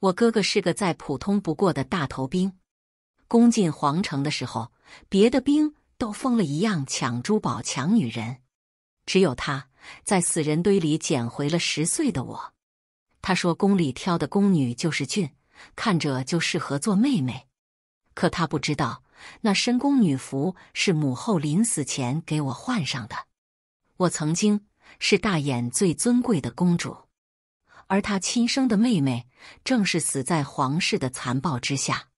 我哥哥是个再普通不过的大头兵，攻进皇城的时候，别的兵都疯了一样抢珠宝抢女人，只有他在死人堆里捡回了十岁的我。他说宫里挑的宫女就是俊，看着就适合做妹妹。可他不知道，那深宫女服是母后临死前给我换上的。我曾经是大眼最尊贵的公主。而他亲生的妹妹，正是死在皇室的残暴之下。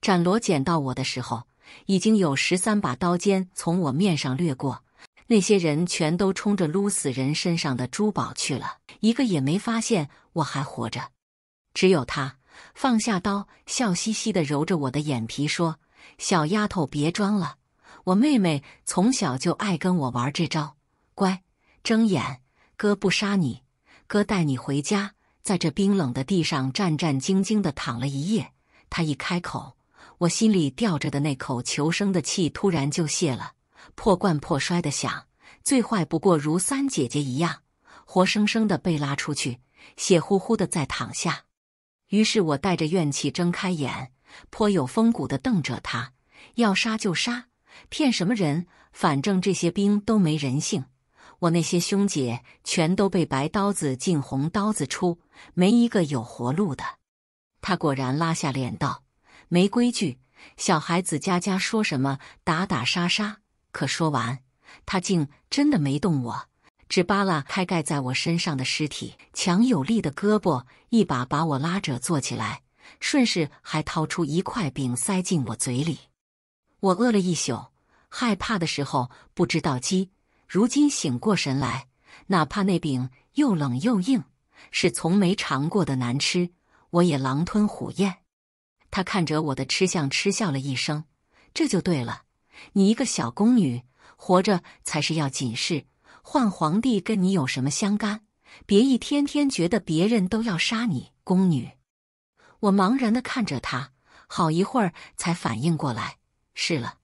斩罗捡到我的时候，已经有十三把刀尖从我面上掠过，那些人全都冲着撸死人身上的珠宝去了，一个也没发现我还活着。只有他放下刀，笑嘻嘻的揉着我的眼皮说：“小丫头，别装了，我妹妹从小就爱跟我玩这招，乖，睁眼，哥不杀你。”哥带你回家，在这冰冷的地上战战兢兢的躺了一夜。他一开口，我心里吊着的那口求生的气突然就泄了，破罐破摔的想：最坏不过如三姐姐一样，活生生的被拉出去，血乎乎的再躺下。于是我带着怨气睁开眼，颇有风骨的瞪着他：要杀就杀，骗什么人？反正这些兵都没人性。我那些兄姐全都被白刀子进红刀子出，没一个有活路的。他果然拉下脸道：“没规矩，小孩子家家说什么打打杀杀。”可说完，他竟真的没动我，只扒拉开盖在我身上的尸体，强有力的胳膊一把把我拉着坐起来，顺势还掏出一块饼塞进我嘴里。我饿了一宿，害怕的时候不知道饥。如今醒过神来，哪怕那饼又冷又硬，是从没尝过的难吃，我也狼吞虎咽。他看着我的吃相，嗤笑了一声：“这就对了，你一个小宫女，活着才是要紧事。换皇帝跟你有什么相干？别一天天觉得别人都要杀你宫女。”我茫然的看着他，好一会儿才反应过来，是了。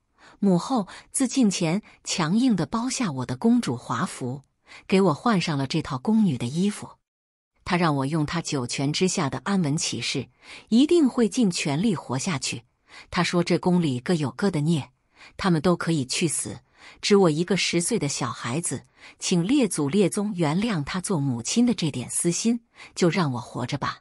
母后自进前强硬的剥下我的公主华服，给我换上了这套宫女的衣服。她让我用她九泉之下的安稳起誓，一定会尽全力活下去。她说：“这宫里各有各的孽，他们都可以去死，只我一个十岁的小孩子，请列祖列宗原谅她做母亲的这点私心，就让我活着吧。”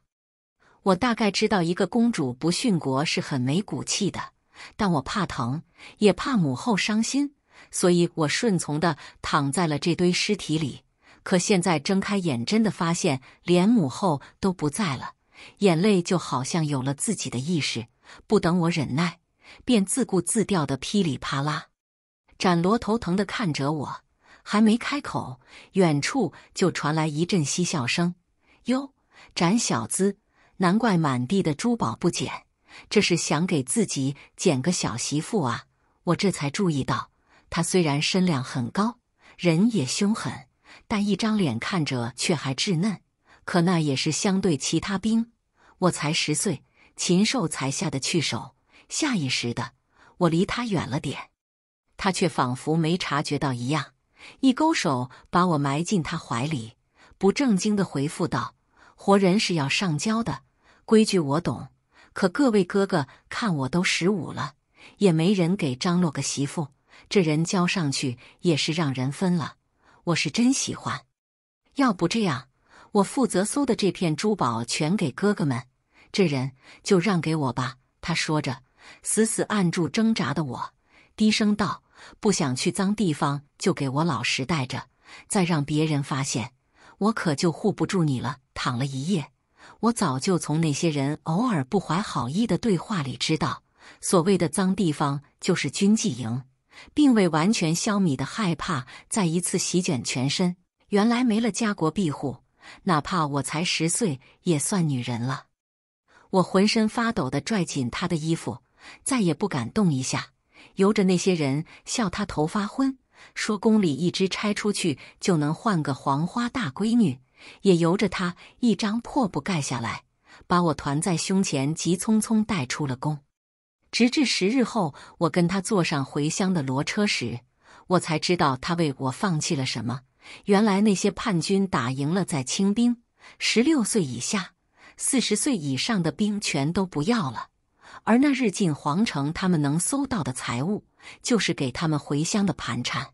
我大概知道，一个公主不殉国是很没骨气的。但我怕疼，也怕母后伤心，所以我顺从的躺在了这堆尸体里。可现在睁开眼，真的发现连母后都不在了，眼泪就好像有了自己的意识，不等我忍耐，便自顾自掉的噼里啪啦。斩罗头疼的看着我，还没开口，远处就传来一阵嬉笑声：“哟，斩小子，难怪满地的珠宝不捡。”这是想给自己捡个小媳妇啊！我这才注意到，他虽然身量很高，人也凶狠，但一张脸看着却还稚嫩。可那也是相对其他兵，我才十岁，禽兽才下得去手。下意识的，我离他远了点，他却仿佛没察觉到一样，一勾手把我埋进他怀里，不正经的回复道：“活人是要上交的规矩，我懂。”可各位哥哥看我都十五了，也没人给张罗个媳妇，这人交上去也是让人分了。我是真喜欢，要不这样，我负责搜的这片珠宝全给哥哥们，这人就让给我吧。他说着，死死按住挣扎的我，低声道：“不想去脏地方，就给我老实待着，再让别人发现，我可就护不住你了。”躺了一夜。我早就从那些人偶尔不怀好意的对话里知道，所谓的脏地方就是军纪营，并未完全消弭的害怕再一次席卷全身。原来没了家国庇护，哪怕我才十岁也算女人了。我浑身发抖的拽紧他的衣服，再也不敢动一下，由着那些人笑他头发昏，说宫里一支拆出去就能换个黄花大闺女。也由着他一张破布盖下来，把我团在胸前，急匆匆带出了宫。直至十日后，我跟他坐上回乡的骡车时，我才知道他为我放弃了什么。原来那些叛军打赢了，在清兵十六岁以下、四十岁以上的兵全都不要了，而那日进皇城，他们能搜到的财物，就是给他们回乡的盘缠。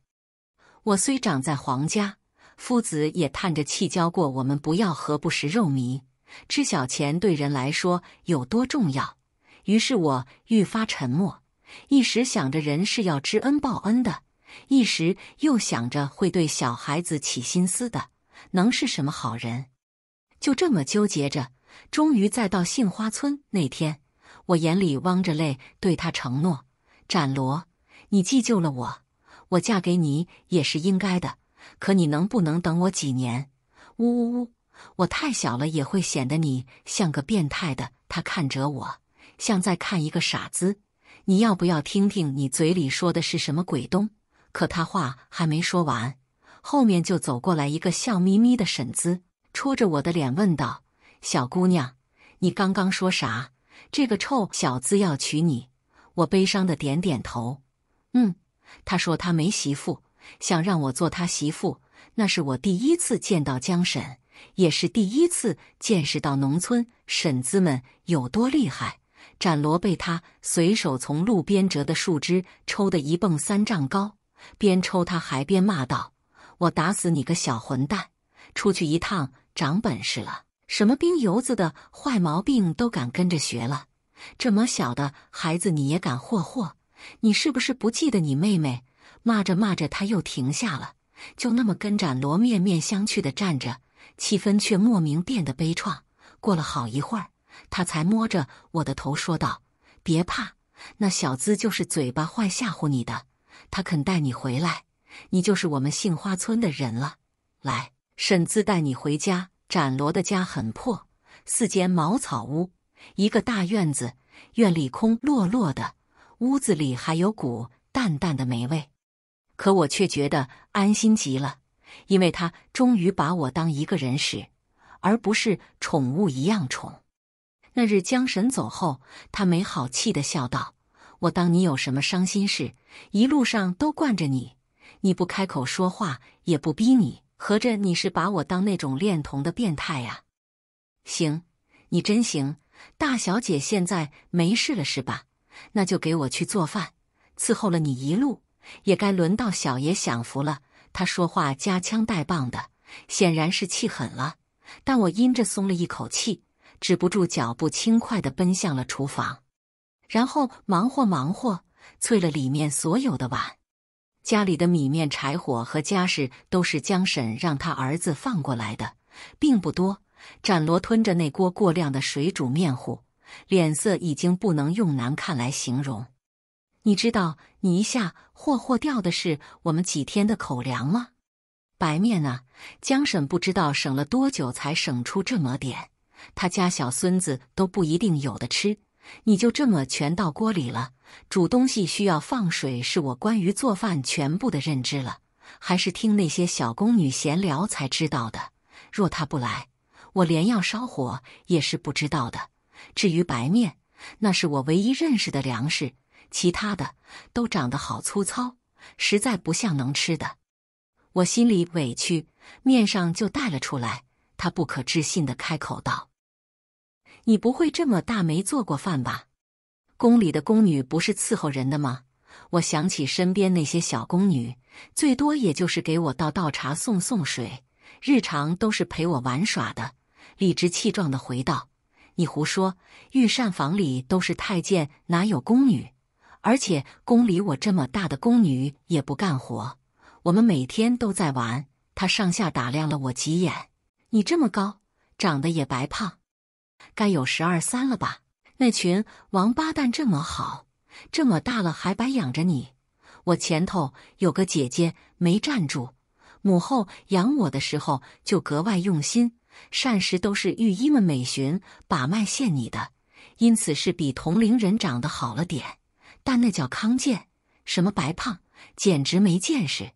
我虽长在皇家。夫子也叹着气教过我们不要何不食肉糜，知晓钱对人来说有多重要。于是我愈发沉默，一时想着人是要知恩报恩的，一时又想着会对小孩子起心思的，能是什么好人？就这么纠结着，终于再到杏花村那天，我眼里汪着泪，对他承诺：“展罗，你既救了我，我嫁给你也是应该的。”可你能不能等我几年？呜呜呜！我太小了，也会显得你像个变态的。他看着我，像在看一个傻子。你要不要听听你嘴里说的是什么鬼东？可他话还没说完，后面就走过来一个笑眯眯的婶子，戳着我的脸问道：“小姑娘，你刚刚说啥？这个臭小子要娶你？”我悲伤的点点头。嗯，他说他没媳妇。想让我做他媳妇，那是我第一次见到江婶，也是第一次见识到农村婶子们有多厉害。展罗被他随手从路边折的树枝抽得一蹦三丈高，边抽他还边骂道：“我打死你个小混蛋！出去一趟长本事了，什么兵油子的坏毛病都敢跟着学了。这么小的孩子你也敢霍霍？你是不是不记得你妹妹？”骂着骂着，他又停下了，就那么跟展罗面面相觑的站着，气氛却莫名变得悲怆。过了好一会儿，他才摸着我的头说道：“别怕，那小子就是嘴巴坏吓唬你的。他肯带你回来，你就是我们杏花村的人了。来，婶子带你回家。展罗的家很破，四间茅草屋，一个大院子，院里空落落的，屋子里还有股淡淡的霉味。”可我却觉得安心极了，因为他终于把我当一个人使，而不是宠物一样宠。那日江神走后，他没好气的笑道：“我当你有什么伤心事？一路上都惯着你，你不开口说话也不逼你，合着你是把我当那种恋童的变态呀？”行，你真行，大小姐现在没事了是吧？那就给我去做饭，伺候了你一路。也该轮到小爷享福了。他说话夹枪带棒的，显然是气狠了。但我因着松了一口气，止不住脚步轻快地奔向了厨房，然后忙活忙活，淬了里面所有的碗。家里的米面、柴火和家事都是江婶让他儿子放过来的，并不多。展罗吞着那锅过量的水煮面糊，脸色已经不能用难看来形容。你知道你一下霍霍掉的是我们几天的口粮吗？白面啊，江婶不知道省了多久才省出这么点，他家小孙子都不一定有的吃。你就这么全到锅里了？煮东西需要放水，是我关于做饭全部的认知了，还是听那些小宫女闲聊才知道的？若他不来，我连要烧火也是不知道的。至于白面，那是我唯一认识的粮食。其他的都长得好粗糙，实在不像能吃的。我心里委屈，面上就带了出来。他不可置信的开口道：“你不会这么大没做过饭吧？宫里的宫女不是伺候人的吗？”我想起身边那些小宫女，最多也就是给我倒倒茶、送送水，日常都是陪我玩耍的。理直气壮的回道：“你胡说！御膳房里都是太监，哪有宫女？”而且宫里我这么大的宫女也不干活，我们每天都在玩。他上下打量了我几眼，你这么高，长得也白胖，该有十二三了吧？那群王八蛋这么好，这么大了还白养着你。我前头有个姐姐没站住，母后养我的时候就格外用心，膳食都是御医们每旬把脉献你的，因此是比同龄人长得好了点。但那叫康健，什么白胖，简直没见识！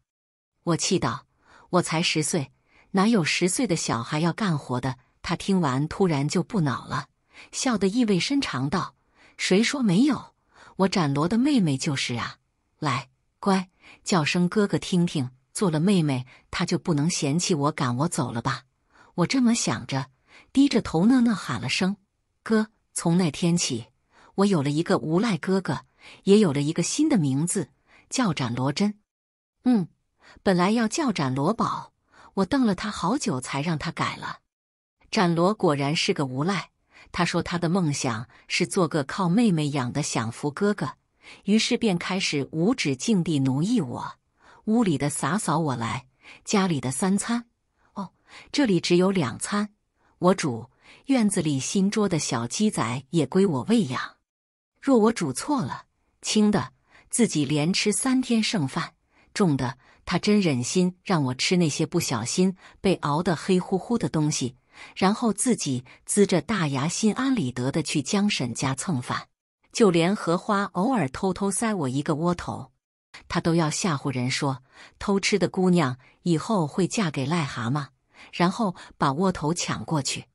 我气道：“我才十岁，哪有十岁的小孩要干活的？”他听完，突然就不恼了，笑得意味深长道：“谁说没有？我斩罗的妹妹就是啊！来，乖，叫声哥哥听听。做了妹妹，他就不能嫌弃我，赶我走了吧？”我这么想着，低着头讷讷喊了声：“哥。”从那天起，我有了一个无赖哥哥。也有了一个新的名字，叫展罗真。嗯，本来要叫展罗宝，我瞪了他好久，才让他改了。展罗果然是个无赖，他说他的梦想是做个靠妹妹养的享福哥哥，于是便开始无止境地奴役我。屋里的洒扫我来，家里的三餐，哦，这里只有两餐，我煮。院子里新捉的小鸡仔也归我喂养。若我煮错了。轻的自己连吃三天剩饭，重的他真忍心让我吃那些不小心被熬得黑乎乎的东西，然后自己呲着大牙心安理得的去江婶家蹭饭。就连荷花偶尔偷偷塞我一个窝头，他都要吓唬人说偷吃的姑娘以后会嫁给癞蛤蟆，然后把窝头抢过去。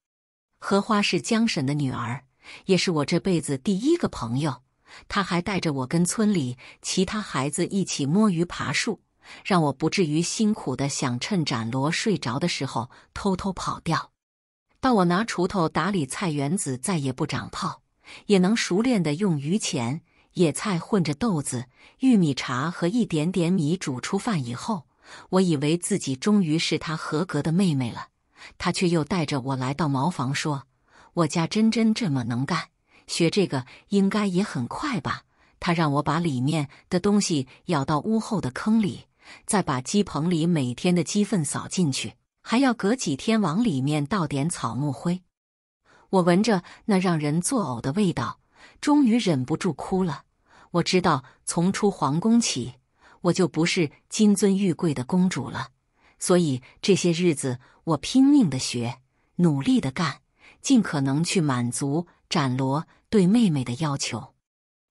荷花是江婶的女儿，也是我这辈子第一个朋友。他还带着我跟村里其他孩子一起摸鱼、爬树，让我不至于辛苦的想趁展罗睡着的时候偷偷跑掉。到我拿锄头打理菜园子再也不长泡，也能熟练的用榆钱、野菜混着豆子、玉米茶和一点点米煮出饭以后，我以为自己终于是他合格的妹妹了。他却又带着我来到茅房，说：“我家真真这么能干。”学这个应该也很快吧？他让我把里面的东西舀到屋后的坑里，再把鸡棚里每天的鸡粪扫进去，还要隔几天往里面倒点草木灰。我闻着那让人作呕的味道，终于忍不住哭了。我知道从出皇宫起，我就不是金尊玉贵的公主了，所以这些日子我拼命的学，努力的干，尽可能去满足斩罗。对妹妹的要求，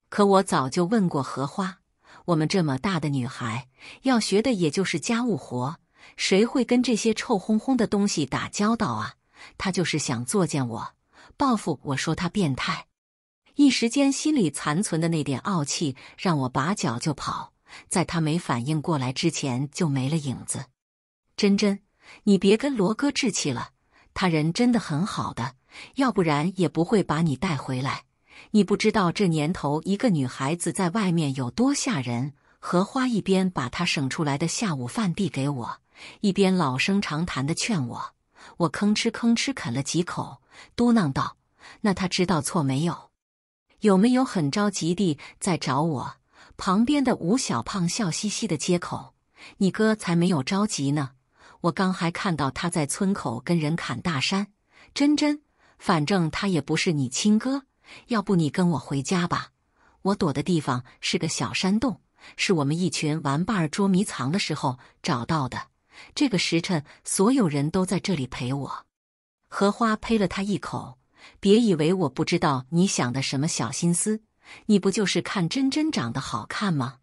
可我早就问过荷花，我们这么大的女孩要学的也就是家务活，谁会跟这些臭烘烘的东西打交道啊？他就是想作践我，报复我，说他变态。一时间心里残存的那点傲气让我拔脚就跑，在他没反应过来之前就没了影子。真真，你别跟罗哥置气了，他人真的很好的，要不然也不会把你带回来。你不知道这年头，一个女孩子在外面有多吓人。荷花一边把她省出来的下午饭递给我，一边老生常谈的劝我。我吭哧吭哧啃了几口，嘟囔道：“那他知道错没有？有没有很着急地在找我？”旁边的吴小胖笑嘻嘻地接口：“你哥才没有着急呢，我刚还看到他在村口跟人砍大山。”真真，反正他也不是你亲哥。要不你跟我回家吧，我躲的地方是个小山洞，是我们一群玩伴捉迷藏的时候找到的。这个时辰，所有人都在这里陪我。荷花呸了他一口，别以为我不知道你想的什么小心思。你不就是看真真长得好看吗？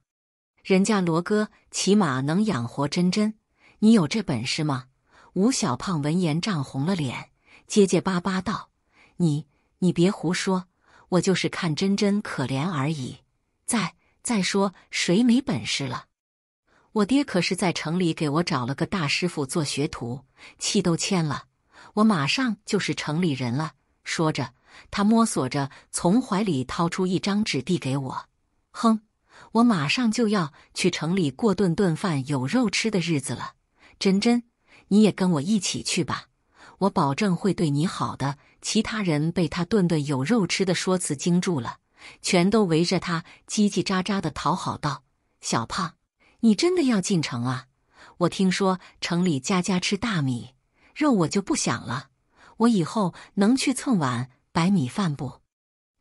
人家罗哥起码能养活真真，你有这本事吗？吴小胖闻言涨红了脸，结结巴巴道：“你你别胡说。”我就是看真真可怜而已。再再说谁没本事了？我爹可是在城里给我找了个大师傅做学徒，气都欠了，我马上就是城里人了。说着，他摸索着从怀里掏出一张纸递给我。哼，我马上就要去城里过顿顿饭有肉吃的日子了。真真，你也跟我一起去吧，我保证会对你好的。其他人被他顿顿有肉吃的说辞惊住了，全都围着他叽叽喳喳的讨好道：“小胖，你真的要进城啊？我听说城里家家吃大米肉，我就不想了。我以后能去蹭碗白米饭不？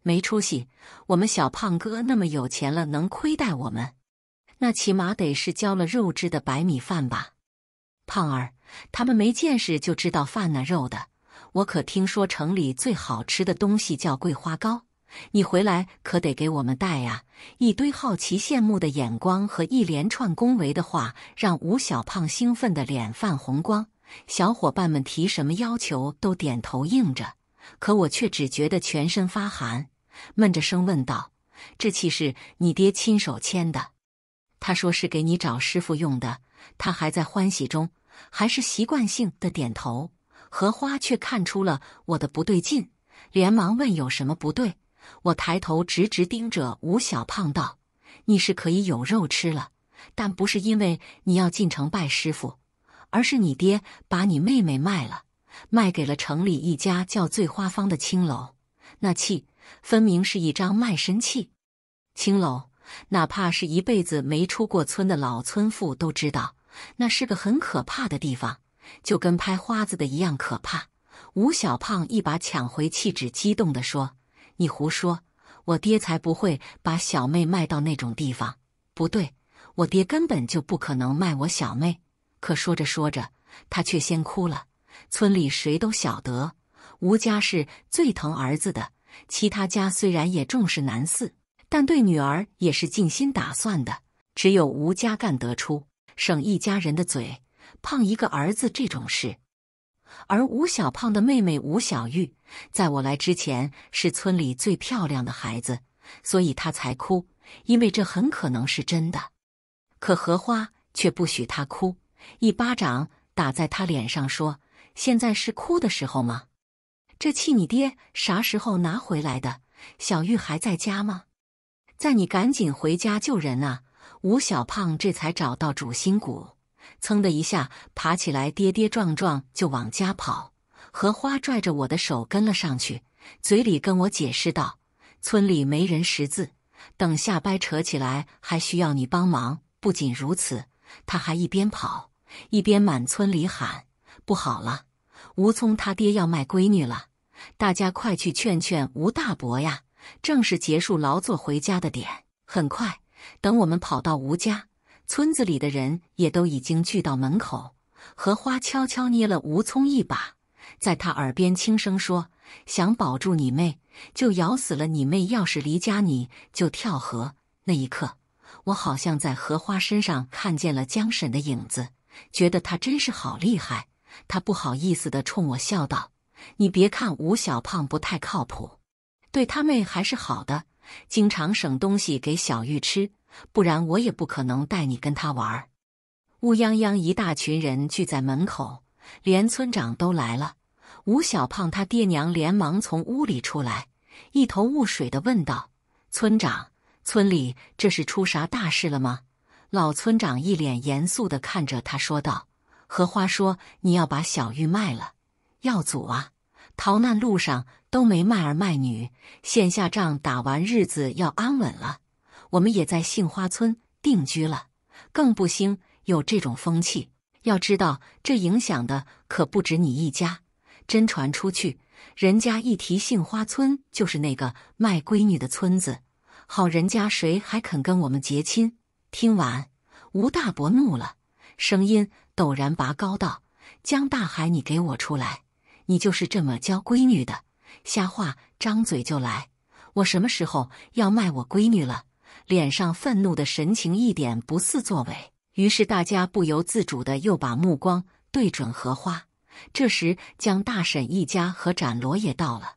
没出息！我们小胖哥那么有钱了，能亏待我们？那起码得是浇了肉汁的白米饭吧？胖儿，他们没见识就知道饭那肉的。”我可听说城里最好吃的东西叫桂花糕，你回来可得给我们带呀！一堆好奇羡慕的眼光和一连串恭维的话，让吴小胖兴奋的脸泛红光。小伙伴们提什么要求都点头应着，可我却只觉得全身发寒，闷着声问道：“这气是你爹亲手签的？他说是给你找师傅用的。他还在欢喜中，还是习惯性的点头。”荷花却看出了我的不对劲，连忙问：“有什么不对？”我抬头直直盯着吴小胖道：“你是可以有肉吃了，但不是因为你要进城拜师傅，而是你爹把你妹妹卖了，卖给了城里一家叫醉花坊的青楼。那气分明是一张卖身契。青楼，哪怕是一辈子没出过村的老村妇都知道，那是个很可怕的地方。”就跟拍花子的一样可怕。吴小胖一把抢回气纸，激动地说：“你胡说！我爹才不会把小妹卖到那种地方。不对，我爹根本就不可能卖我小妹。”可说着说着，他却先哭了。村里谁都晓得，吴家是最疼儿子的。其他家虽然也重视男四，但对女儿也是尽心打算的。只有吴家干得出，省一家人的嘴。胖一个儿子这种事，而吴小胖的妹妹吴小玉，在我来之前是村里最漂亮的孩子，所以她才哭，因为这很可能是真的。可荷花却不许她哭，一巴掌打在她脸上，说：“现在是哭的时候吗？这气你爹啥时候拿回来的？小玉还在家吗？在，你赶紧回家救人啊！”吴小胖这才找到主心骨。噌的一下爬起来，跌跌撞撞就往家跑。荷花拽着我的手跟了上去，嘴里跟我解释道：“村里没人识字，等下掰扯起来还需要你帮忙。”不仅如此，他还一边跑一边满村里喊：“不好了，吴聪他爹要卖闺女了，大家快去劝劝吴大伯呀！”正是结束劳作回家的点，很快，等我们跑到吴家。村子里的人也都已经聚到门口，荷花悄悄捏了吴聪一把，在他耳边轻声说：“想保住你妹，就咬死了你妹；要是离家，你就跳河。”那一刻，我好像在荷花身上看见了江婶的影子，觉得她真是好厉害。他不好意思的冲我笑道：“你别看吴小胖不太靠谱，对他妹还是好的，经常省东西给小玉吃。”不然我也不可能带你跟他玩。乌泱泱一大群人聚在门口，连村长都来了。吴小胖他爹娘连忙从屋里出来，一头雾水的问道：“村长，村里这是出啥大事了吗？”老村长一脸严肃的看着他说道：“荷花说你要把小玉卖了，耀祖啊，逃难路上都没卖儿卖女，线下仗打完，日子要安稳了。”我们也在杏花村定居了，更不兴有这种风气。要知道，这影响的可不止你一家。真传出去，人家一提杏花村，就是那个卖闺女的村子。好人家谁还肯跟我们结亲？听完，吴大伯怒了，声音陡然拔高道：“江大海，你给我出来！你就是这么教闺女的？瞎话，张嘴就来！我什么时候要卖我闺女了？”脸上愤怒的神情一点不似作伪，于是大家不由自主的又把目光对准荷花。这时，江大婶一家和展罗也到了。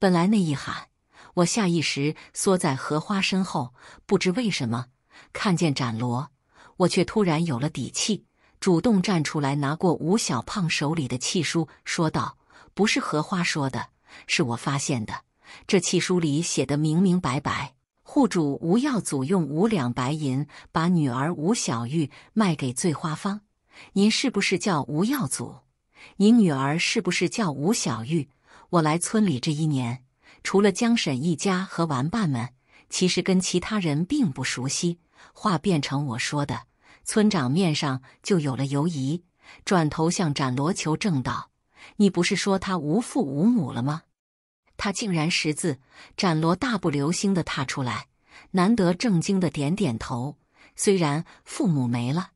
本来那一喊，我下意识缩在荷花身后，不知为什么，看见展罗，我却突然有了底气，主动站出来拿过吴小胖手里的契书，说道：“不是荷花说的，是我发现的。这契书里写的明明白白。”户主吴耀祖用五两白银把女儿吴小玉卖给醉花坊。您是不是叫吴耀祖？您女儿是不是叫吴小玉？我来村里这一年，除了江婶一家和玩伴们，其实跟其他人并不熟悉。话变成我说的，村长面上就有了犹疑，转头向展罗求证道：“你不是说他无父无母了吗？”他竟然识字，展罗大步流星地踏出来，难得正经地点点头。虽然父母没了，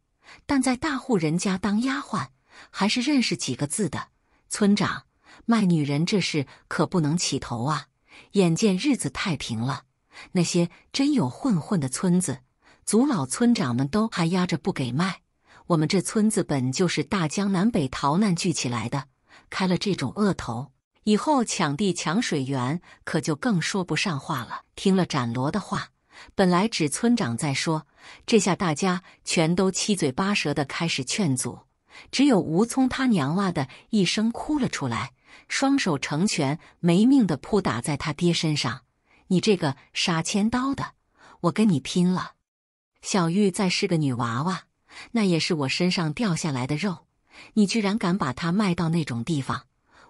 但在大户人家当丫鬟，还是认识几个字的。村长，卖女人这事可不能起头啊！眼见日子太平了，那些真有混混的村子，族老村长们都还压着不给卖。我们这村子本就是大江南北逃难聚起来的，开了这种恶头。以后抢地抢水源，可就更说不上话了。听了展罗的话，本来只村长在说，这下大家全都七嘴八舌的开始劝阻。只有吴聪他娘哇的一声哭了出来，双手成拳，没命的扑打在他爹身上：“你这个杀千刀的，我跟你拼了！”小玉再是个女娃娃，那也是我身上掉下来的肉，你居然敢把她卖到那种地方！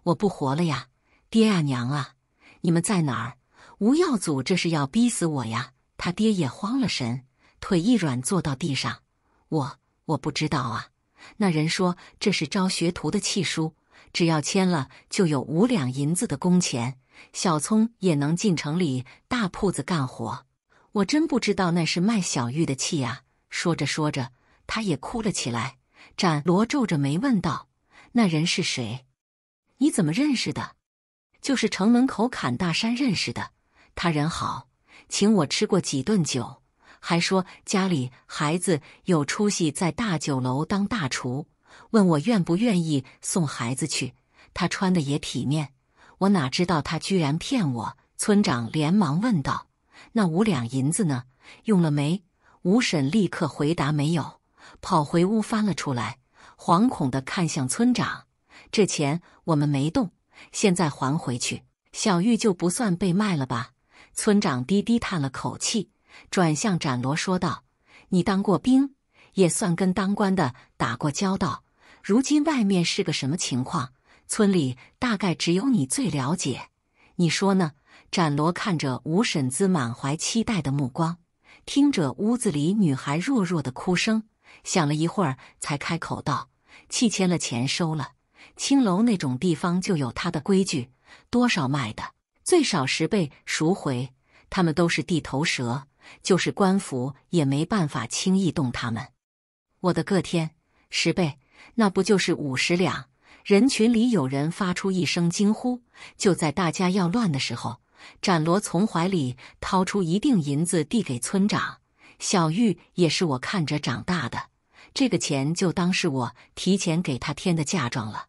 我不活了呀！爹呀，娘啊，你们在哪儿？吴耀祖这是要逼死我呀！他爹也慌了神，腿一软坐到地上。我我不知道啊。那人说这是招学徒的契书，只要签了就有五两银子的工钱，小聪也能进城里大铺子干活。我真不知道那是卖小玉的契啊！说着说着，他也哭了起来。展罗皱着眉问道：“那人是谁？”你怎么认识的？就是城门口砍大山认识的，他人好，请我吃过几顿酒，还说家里孩子有出息，在大酒楼当大厨，问我愿不愿意送孩子去。他穿的也体面，我哪知道他居然骗我！村长连忙问道：“那五两银子呢？用了没？”五婶立刻回答：“没有。”跑回屋翻了出来，惶恐的看向村长。这钱我们没动，现在还回去，小玉就不算被卖了吧？村长低低叹了口气，转向展罗说道：“你当过兵，也算跟当官的打过交道，如今外面是个什么情况，村里大概只有你最了解，你说呢？”展罗看着吴婶子满怀期待的目光，听着屋子里女孩弱弱的哭声，想了一会儿，才开口道：“弃签了，钱收了。”青楼那种地方就有他的规矩，多少卖的最少十倍赎回。他们都是地头蛇，就是官府也没办法轻易动他们。我的个天，十倍，那不就是五十两？人群里有人发出一声惊呼。就在大家要乱的时候，展罗从怀里掏出一锭银子递给村长小玉，也是我看着长大的，这个钱就当是我提前给他添的嫁妆了。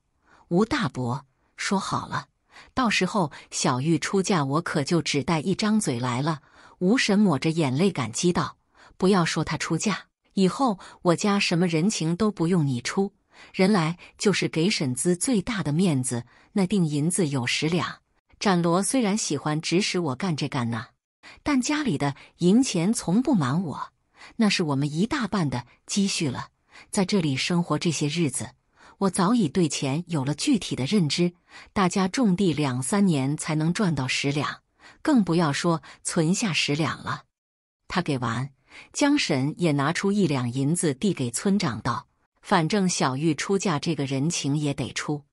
吴大伯说好了，到时候小玉出嫁，我可就只带一张嘴来了。吴婶抹着眼泪感激道：“不要说她出嫁，以后我家什么人情都不用你出，人来就是给婶子最大的面子。那锭银子有十两。展罗虽然喜欢指使我干这干那，但家里的银钱从不瞒我，那是我们一大半的积蓄了。在这里生活这些日子。”我早已对钱有了具体的认知。大家种地两三年才能赚到十两，更不要说存下十两了。他给完，江婶也拿出一两银子递给村长，道：“反正小玉出嫁，这个人情也得出。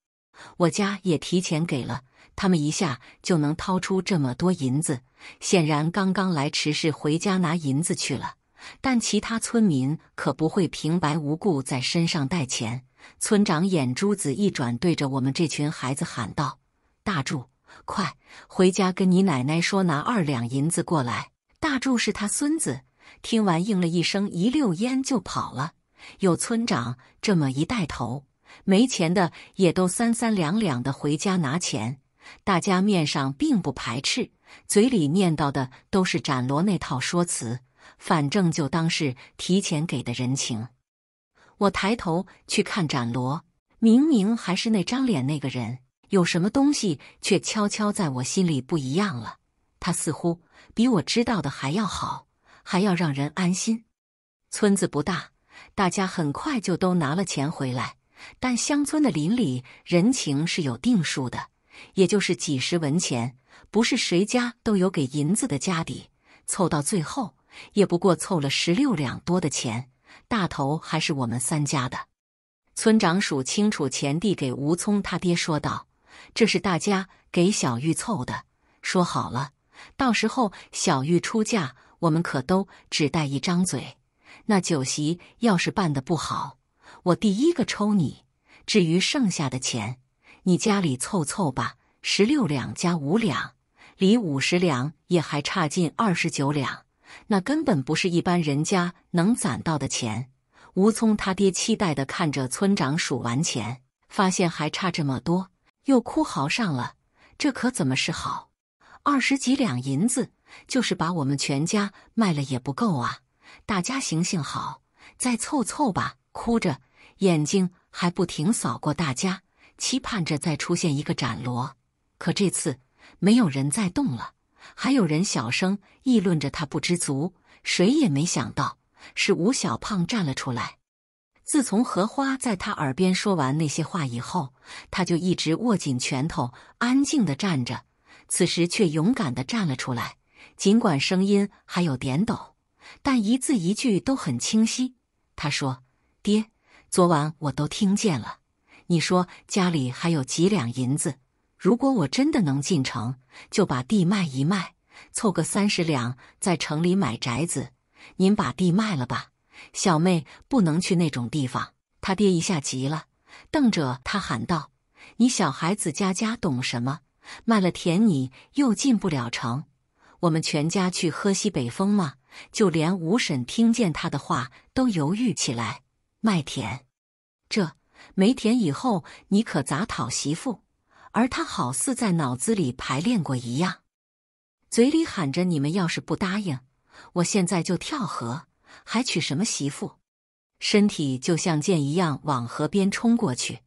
我家也提前给了他们，一下就能掏出这么多银子，显然刚刚来迟是回家拿银子去了。但其他村民可不会平白无故在身上带钱。”村长眼珠子一转，对着我们这群孩子喊道：“大柱，快回家跟你奶奶说，拿二两银子过来。”大柱是他孙子，听完应了一声，一溜烟就跑了。有村长这么一带头，没钱的也都三三两两的回家拿钱。大家面上并不排斥，嘴里念叨的都是展罗那套说辞，反正就当是提前给的人情。我抬头去看展罗，明明还是那张脸，那个人有什么东西却悄悄在我心里不一样了。他似乎比我知道的还要好，还要让人安心。村子不大，大家很快就都拿了钱回来。但乡村的邻里人情是有定数的，也就是几十文钱，不是谁家都有给银子的家底。凑到最后，也不过凑了十六两多的钱。大头还是我们三家的，村长数清楚钱，递给吴聪他爹说道：“这是大家给小玉凑的，说好了，到时候小玉出嫁，我们可都只带一张嘴。那酒席要是办的不好，我第一个抽你。至于剩下的钱，你家里凑凑吧，十六两加五两，离五十两也还差近二十九两。”那根本不是一般人家能攒到的钱。吴聪他爹期待的看着村长数完钱，发现还差这么多，又哭嚎上了。这可怎么是好？二十几两银子，就是把我们全家卖了也不够啊！大家行行好，再凑凑吧！哭着眼睛还不停扫过大家，期盼着再出现一个展罗。可这次没有人再动了。还有人小声议论着他不知足，谁也没想到是吴小胖站了出来。自从荷花在他耳边说完那些话以后，他就一直握紧拳头，安静的站着。此时却勇敢的站了出来，尽管声音还有点抖，但一字一句都很清晰。他说：“爹，昨晚我都听见了。你说家里还有几两银子？”如果我真的能进城，就把地卖一卖，凑个三十两，在城里买宅子。您把地卖了吧，小妹不能去那种地方。他爹一下急了，瞪着他喊道：“你小孩子家家懂什么？卖了田，你又进不了城，我们全家去喝西北风吗？”就连吴婶听见他的话都犹豫起来：“卖田，这没田以后你可咋讨媳妇？”而他好似在脑子里排练过一样，嘴里喊着：“你们要是不答应，我现在就跳河，还娶什么媳妇？”身体就像箭一样往河边冲过去。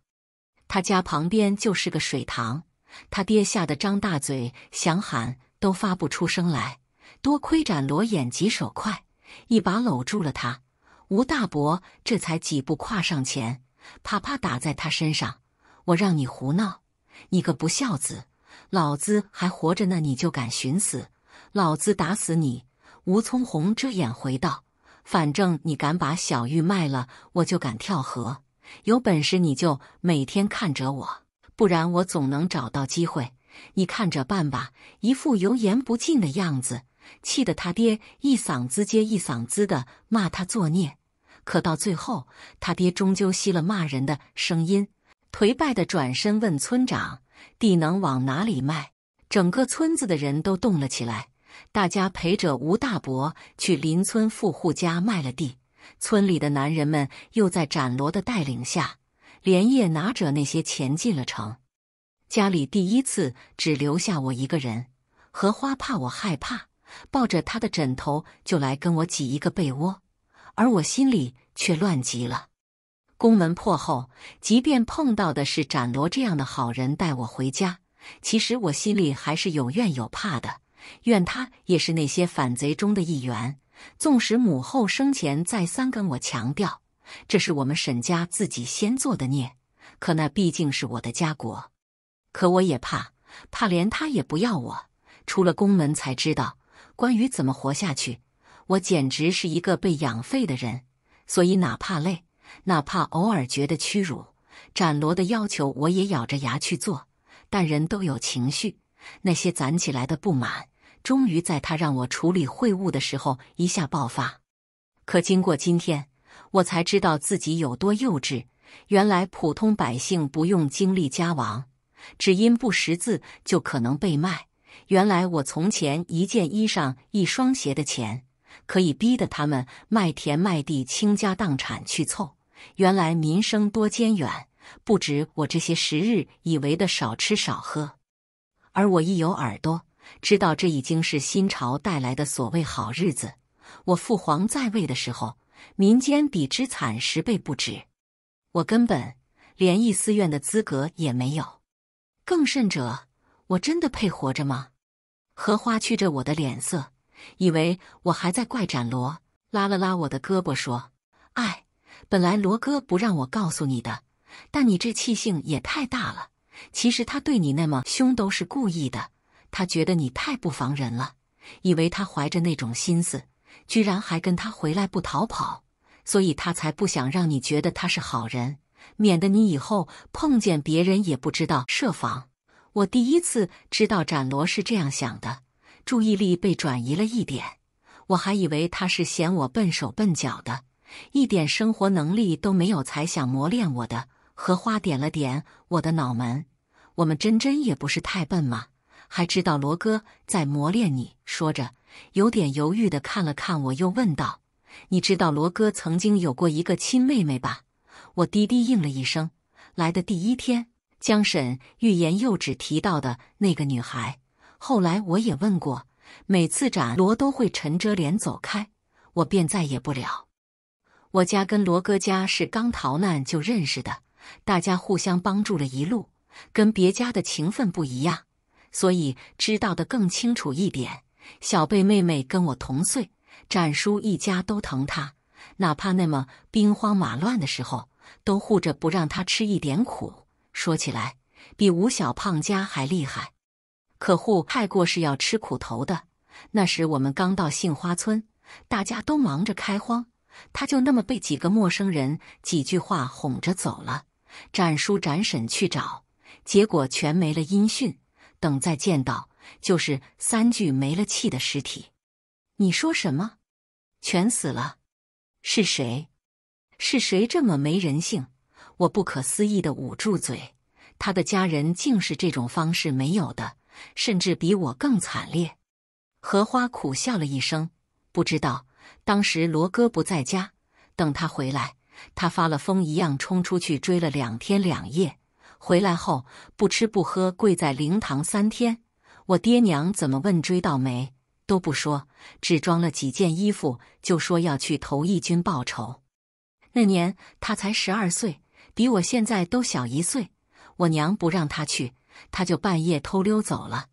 他家旁边就是个水塘，他爹吓得张大嘴，想喊都发不出声来。多亏展罗眼疾手快，一把搂住了他。吴大伯这才几步跨上前，啪啪打在他身上：“我让你胡闹！”你个不孝子，老子还活着呢，你就敢寻死？老子打死你！吴聪红遮眼回道：“反正你敢把小玉卖了，我就敢跳河。有本事你就每天看着我，不然我总能找到机会。你看着办吧。”一副油盐不进的样子，气得他爹一嗓子接一嗓子的骂他作孽。可到最后，他爹终究吸了骂人的声音。颓败的转身问村长：“地能往哪里卖？”整个村子的人都动了起来，大家陪着吴大伯去邻村富户家卖了地。村里的男人们又在展罗的带领下，连夜拿着那些钱进了城。家里第一次只留下我一个人，荷花怕我害怕，抱着他的枕头就来跟我挤一个被窝，而我心里却乱极了。宫门破后，即便碰到的是展罗这样的好人带我回家，其实我心里还是有怨有怕的。怨他也是那些反贼中的一员。纵使母后生前再三跟我强调，这是我们沈家自己先做的孽，可那毕竟是我的家国。可我也怕，怕连他也不要我。出了宫门才知道，关于怎么活下去，我简直是一个被养废的人。所以哪怕累。哪怕偶尔觉得屈辱，展罗的要求我也咬着牙去做。但人都有情绪，那些攒起来的不满，终于在他让我处理会务的时候一下爆发。可经过今天，我才知道自己有多幼稚。原来普通百姓不用经历家亡，只因不识字就可能被卖。原来我从前一件衣裳、一双鞋的钱，可以逼得他们卖田卖地、倾家荡产去凑。原来民生多艰远，不止我这些时日以为的少吃少喝。而我一有耳朵，知道这已经是新朝带来的所谓好日子。我父皇在位的时候，民间比之惨十倍不止。我根本连一丝怨的资格也没有。更甚者，我真的配活着吗？荷花去着我的脸色，以为我还在怪斩罗，拉了拉我的胳膊说：“哎。”本来罗哥不让我告诉你的，但你这气性也太大了。其实他对你那么凶都是故意的，他觉得你太不防人了，以为他怀着那种心思，居然还跟他回来不逃跑，所以他才不想让你觉得他是好人，免得你以后碰见别人也不知道设防。我第一次知道展罗是这样想的，注意力被转移了一点，我还以为他是嫌我笨手笨脚的。一点生活能力都没有，才想磨练我的。荷花点了点我的脑门，我们真真也不是太笨嘛，还知道罗哥在磨练你。说着，有点犹豫的看了看我，又问道：“你知道罗哥曾经有过一个亲妹妹吧？”我低低应了一声。来的第一天，江婶欲言又止提到的那个女孩，后来我也问过，每次展罗都会沉着脸走开，我便再也不聊。我家跟罗哥家是刚逃难就认识的，大家互相帮助了一路，跟别家的情分不一样，所以知道的更清楚一点。小贝妹妹跟我同岁，展叔一家都疼她，哪怕那么兵荒马乱的时候，都护着不让她吃一点苦。说起来比吴小胖家还厉害，可护太过是要吃苦头的。那时我们刚到杏花村，大家都忙着开荒。他就那么被几个陌生人几句话哄着走了，展叔、展婶去找，结果全没了音讯。等再见到，就是三具没了气的尸体。你说什么？全死了？是谁？是谁这么没人性？我不可思议的捂住嘴。他的家人竟是这种方式没有的，甚至比我更惨烈。荷花苦笑了一声，不知道。当时罗哥不在家，等他回来，他发了疯一样冲出去追了两天两夜，回来后不吃不喝，跪在灵堂三天。我爹娘怎么问追到没都不说，只装了几件衣服，就说要去投义军报仇。那年他才十二岁，比我现在都小一岁。我娘不让他去，他就半夜偷溜走了。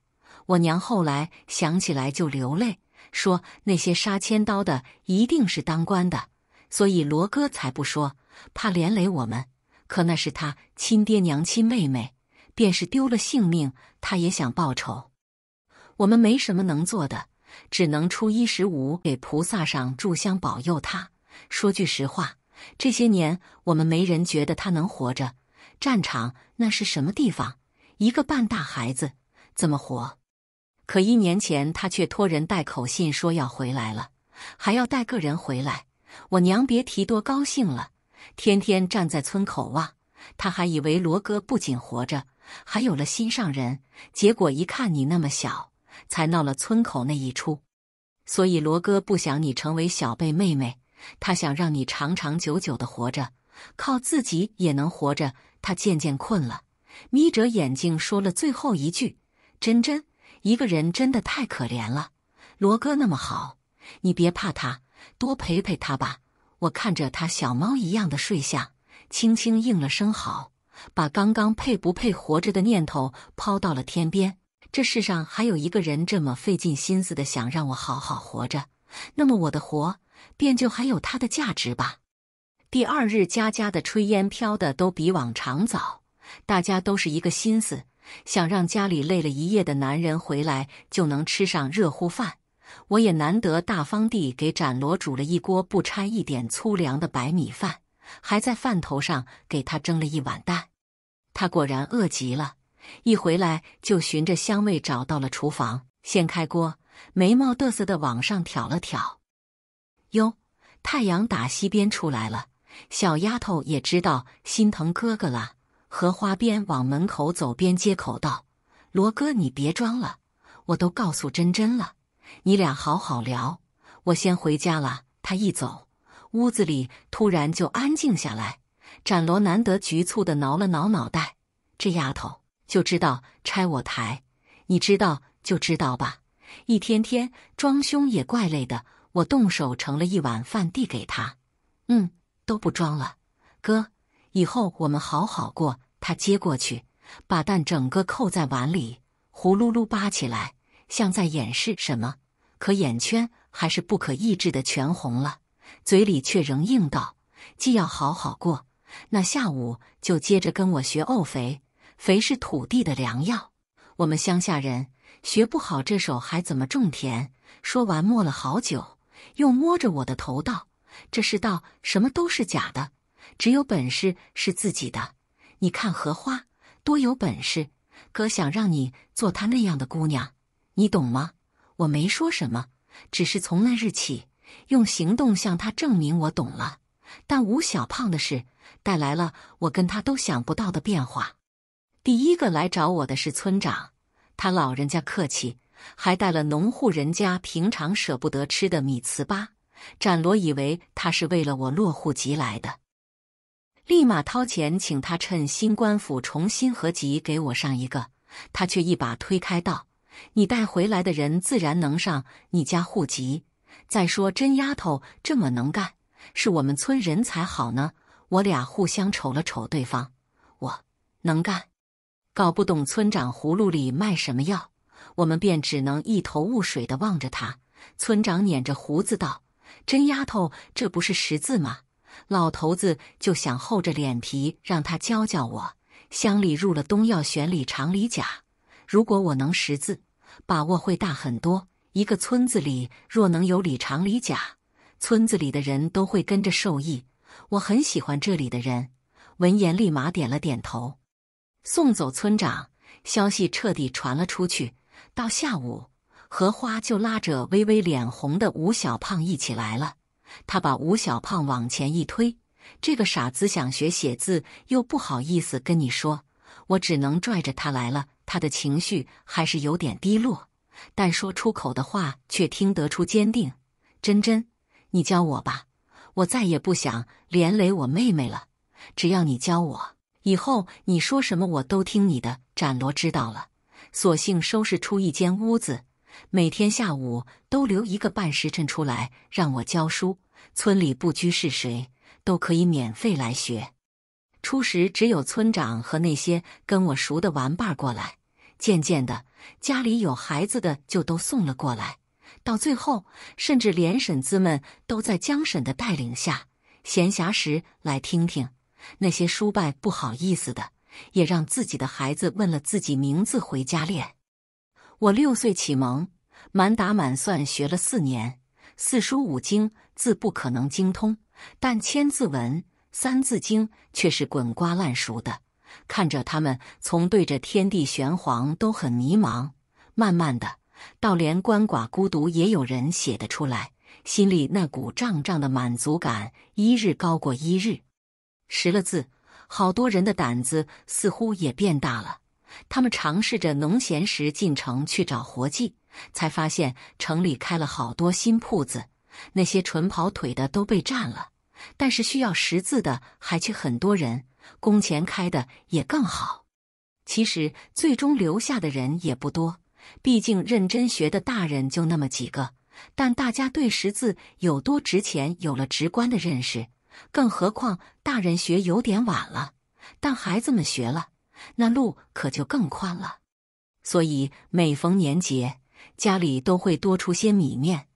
我娘后来想起来就流泪。说那些杀千刀的一定是当官的，所以罗哥才不说，怕连累我们。可那是他亲爹娘、亲妹妹，便是丢了性命，他也想报仇。我们没什么能做的，只能初一十五给菩萨上炷香保佑他。说句实话，这些年我们没人觉得他能活着。战场那是什么地方？一个半大孩子怎么活？可一年前，他却托人带口信说要回来了，还要带个人回来。我娘别提多高兴了，天天站在村口望。他还以为罗哥不仅活着，还有了心上人。结果一看你那么小，才闹了村口那一出。所以罗哥不想你成为小辈妹妹，他想让你长长久久的活着，靠自己也能活着。他渐渐困了，眯着眼睛说了最后一句：“真真。”一个人真的太可怜了，罗哥那么好，你别怕他，多陪陪他吧。我看着他小猫一样的睡相，轻轻应了声好，把刚刚配不配活着的念头抛到了天边。这世上还有一个人这么费尽心思的想让我好好活着，那么我的活便就还有它的价值吧。第二日，家家的炊烟飘的都比往常早，大家都是一个心思。想让家里累了一夜的男人回来就能吃上热乎饭，我也难得大方地给展罗煮了一锅不掺一点粗粮的白米饭，还在饭头上给他蒸了一碗蛋。他果然饿极了，一回来就循着香味找到了厨房，掀开锅，眉毛嘚瑟的往上挑了挑。哟，太阳打西边出来了，小丫头也知道心疼哥哥了。荷花边往门口走，边接口道：“罗哥，你别装了，我都告诉珍珍了。你俩好好聊，我先回家了。”他一走，屋子里突然就安静下来。展罗难得局促的挠了挠脑袋，这丫头就知道拆我台。你知道就知道吧，一天天装凶也怪累的。我动手盛了一碗饭递给他，“嗯，都不装了，哥。”以后我们好好过。他接过去，把蛋整个扣在碗里，呼噜噜扒起来，像在掩饰什么。可眼圈还是不可抑制的全红了，嘴里却仍硬道：“既要好好过，那下午就接着跟我学沤肥。肥是土地的良药，我们乡下人学不好这手，还怎么种田？”说完默了好久，又摸着我的头道：“这世道，什么都是假的。”只有本事是自己的。你看荷花多有本事，哥想让你做他那样的姑娘，你懂吗？我没说什么，只是从那日起，用行动向他证明我懂了。但吴小胖的事带来了我跟他都想不到的变化。第一个来找我的是村长，他老人家客气，还带了农户人家平常舍不得吃的米糍粑。展罗以为他是为了我落户籍来的。立马掏钱请他趁新官府重新合集给我上一个，他却一把推开道：“你带回来的人自然能上你家户籍。再说真丫头这么能干，是我们村人才好呢。”我俩互相瞅了瞅对方，我能干，搞不懂村长葫芦里卖什么药，我们便只能一头雾水的望着他。村长捻着胡子道：“真丫头，这不是识字吗？”老头子就想厚着脸皮让他教教我。乡里入了冬要选里长、里甲，如果我能识字，把握会大很多。一个村子里若能有里长、里甲，村子里的人都会跟着受益。我很喜欢这里的人。闻言，立马点了点头。送走村长，消息彻底传了出去。到下午，荷花就拉着微微脸红的吴小胖一起来了。他把吴小胖往前一推，这个傻子想学写字又不好意思跟你说，我只能拽着他来了。他的情绪还是有点低落，但说出口的话却听得出坚定。真真，你教我吧，我再也不想连累我妹妹了。只要你教我，以后你说什么我都听你的。展罗知道了，索性收拾出一间屋子，每天下午都留一个半时辰出来让我教书。村里不拘是谁，都可以免费来学。初时只有村长和那些跟我熟的玩伴过来，渐渐的，家里有孩子的就都送了过来。到最后，甚至连婶子们都在江婶的带领下，闲暇时来听听。那些叔伯不好意思的，也让自己的孩子问了自己名字回家练。我六岁启蒙，满打满算学了四年四书五经。字不可能精通，但《千字文》《三字经》却是滚瓜烂熟的。看着他们从对着天地玄黄都很迷茫，慢慢的，到连鳏寡孤独也有人写得出来，心里那股胀胀的满足感一日高过一日。识了字，好多人的胆子似乎也变大了。他们尝试着农闲时进城去找活计，才发现城里开了好多新铺子。那些纯跑腿的都被占了，但是需要识字的还缺很多人，工钱开的也更好。其实最终留下的人也不多，毕竟认真学的大人就那么几个。但大家对识字有多值钱有了直观的认识，更何况大人学有点晚了，但孩子们学了，那路可就更宽了。所以每逢年节，家里都会多出些米面。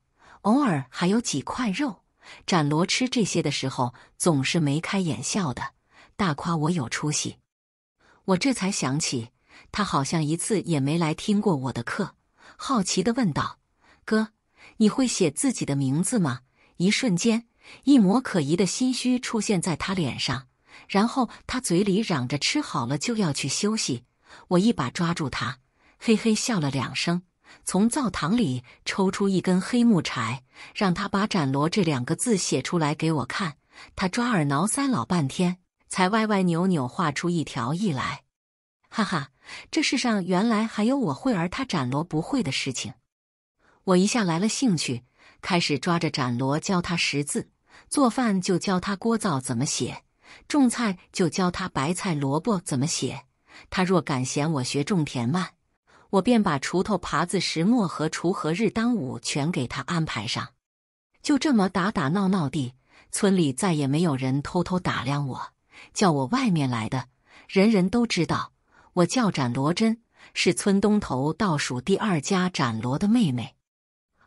偶尔还有几块肉，展罗吃这些的时候总是眉开眼笑的，大夸我有出息。我这才想起，他好像一次也没来听过我的课。好奇的问道：“哥，你会写自己的名字吗？”一瞬间，一抹可疑的心虚出现在他脸上，然后他嘴里嚷着：“吃好了就要去休息。”我一把抓住他，嘿嘿笑了两声。从灶堂里抽出一根黑木柴，让他把“斩罗”这两个字写出来给我看。他抓耳挠腮老半天，才歪歪扭扭画出一条一来。哈哈，这世上原来还有我会而他斩罗不会的事情。我一下来了兴趣，开始抓着斩罗教他识字。做饭就教他锅灶怎么写，种菜就教他白菜萝卜怎么写。他若敢嫌我学种田慢。我便把锄头、耙子、石磨和“锄禾日当午”全给他安排上，就这么打打闹闹地，村里再也没有人偷偷打量我，叫我外面来的，人人都知道我叫展罗真，是村东头倒数第二家展罗的妹妹，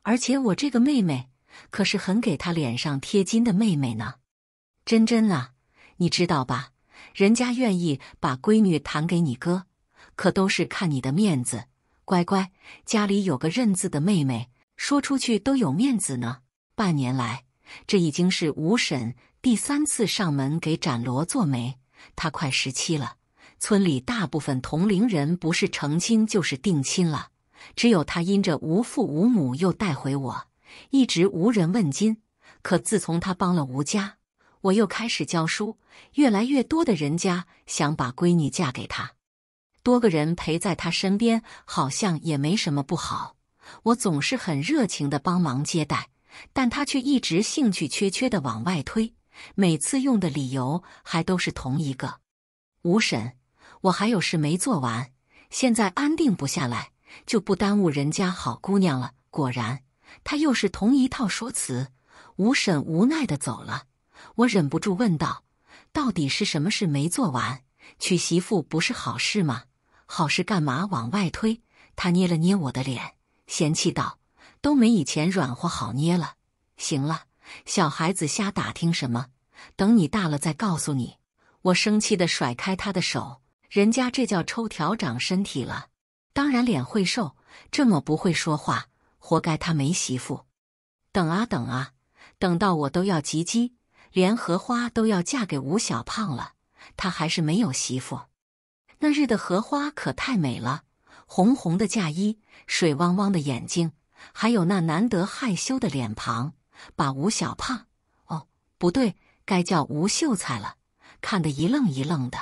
而且我这个妹妹可是很给她脸上贴金的妹妹呢，真真啊，你知道吧？人家愿意把闺女谈给你哥，可都是看你的面子。乖乖，家里有个认字的妹妹，说出去都有面子呢。半年来，这已经是吴婶第三次上门给展罗做媒。他快十七了，村里大部分同龄人不是成亲就是定亲了，只有他因着无父无母又带回我，一直无人问津。可自从他帮了吴家，我又开始教书，越来越多的人家想把闺女嫁给他。多个人陪在他身边，好像也没什么不好。我总是很热情的帮忙接待，但他却一直兴趣缺缺的往外推。每次用的理由还都是同一个：吴婶，我还有事没做完，现在安定不下来，就不耽误人家好姑娘了。果然，他又是同一套说辞。吴婶无奈的走了。我忍不住问道：“到底是什么事没做完？娶媳妇不是好事吗？”好事干嘛往外推？他捏了捏我的脸，嫌弃道：“都没以前软和好捏了。”行了，小孩子瞎打听什么？等你大了再告诉你。我生气的甩开他的手，人家这叫抽条长身体了，当然脸会瘦。这么不会说话，活该他没媳妇。等啊等啊，等到我都要急鸡，连荷花都要嫁给吴小胖了，他还是没有媳妇。那日的荷花可太美了，红红的嫁衣，水汪汪的眼睛，还有那难得害羞的脸庞，把吴小胖，哦，不对，该叫吴秀才了，看得一愣一愣的。